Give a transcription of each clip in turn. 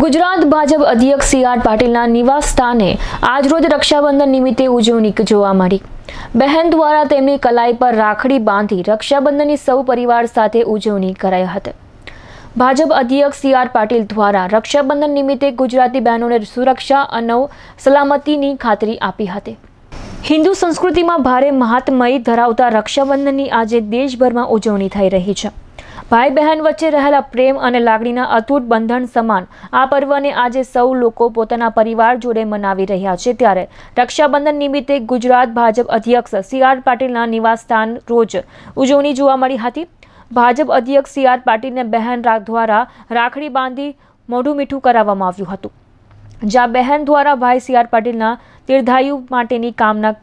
ગુજરાત ભાજપ અધ્યક્ષ C R પાટીલના નિવાસ સ્થાને આજરોજ રક્ષાબંધન નિમિત્તે ઉજવણી જોવા મળી બહેન દ્વારા તેમની કલાઈ પર રાખડી બાંધી રક્ષાબંધનની સૌ પરિવાર સાથે ઉજવણી કરાઈ હતી ભાજપ અધ્યક્ષ સી આર પાટીલ દ્વારા રક્ષાબંધન નિમિત્તે ગુજરાતી બહેનોને સુરક્ષા અને સલામતીની ખાતરી આપી હતી હિન્દુ સંસ્કૃતિમાં ભારે મહાત્મય ધરાવતા રક્ષાબંધનની આજે દેશભરમાં ઉજવણી થઈ રહી છે ભાઈ બહેન વચ્ચે રહેલા પ્રેમ અને લાગણીના અતૂટ બંધન સમાન આ પર્વને આજે સૌ લોકો પોતાના પરિવાર જોડે મનાવી રહ્યા છે ત્યારે રક્ષાબંધન નિમિત્તે ગુજરાત ભાજપ અધ્યક્ષ સી આર પાટીલના નિવાસસ્થાન રોજ ઉજવણી જોવા મળી હતી ભાજપ અધ્યક્ષ સી આર પાટીલને બહેન દ્વારા રાખડી બાંધી મોઢું મીઠું કરાવવામાં આવ્યું હતું જ્યાં બહેન દ્વારા ભાઈ સી આર પાટીલના તીર્ધાયુ માટેની કામના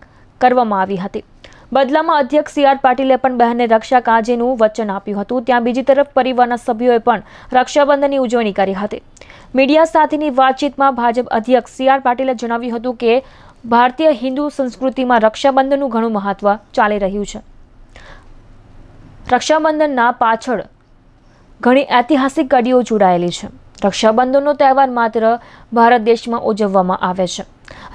કરવામાં આવી હતી બદલામાં અધ્યક્ષ સી આર પાટીલે પણ બહેને રક્ષા કાંજીનું વચન આપ્યું હતું ત્યાં બીજી તરફ પરિવારના સભ્યોએ પણ રક્ષાબંધનની ઉજવણી કરી હતી મીડિયા સાથેની વાતચીતમાં ભાજપ અધ્યક્ષ સી આર પાટીલે જણાવ્યું હતું કે ભારતીય હિન્દુ સંસ્કૃતિમાં રક્ષાબંધનનું ઘણું મહત્વ ચાલી રહ્યું છે રક્ષાબંધનના પાછળ ઘણી ઐતિહાસિક કડીઓ જોડાયેલી છે રક્ષાબંધનનો તહેવાર માત્ર ભારત દેશમાં ઉજવવામાં આવે છે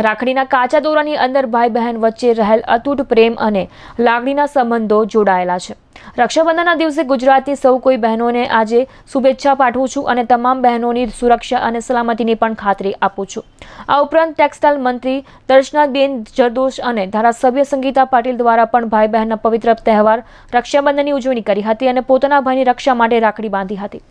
રાખડીના કાચા દોરાની અંદર ભાઈ બહેન વચ્ચે રહેલ અતૂટ પ્રેમ અને લાગણીના સંબંધો જોડાયેલા છે રક્ષાબંધનના દિવસે ગુજરાતની સૌ કોઈ બહેનોને આજે શુભેચ્છા પાઠવું છું અને તમામ બહેનોની સુરક્ષા અને સલામતીની પણ ખાતરી આપું છું આ ઉપરાંત ટેક્સટાઇલ મંત્રી દર્શનાબેન જરદોશ અને ધારાસભ્ય સંગીતા પાટીલ દ્વારા પણ ભાઈ બહેનના પવિત્ર તહેવાર રક્ષાબંધનની ઉજવણી કરી હતી અને પોતાના ભાઈની રક્ષા માટે રાખડી બાંધી હતી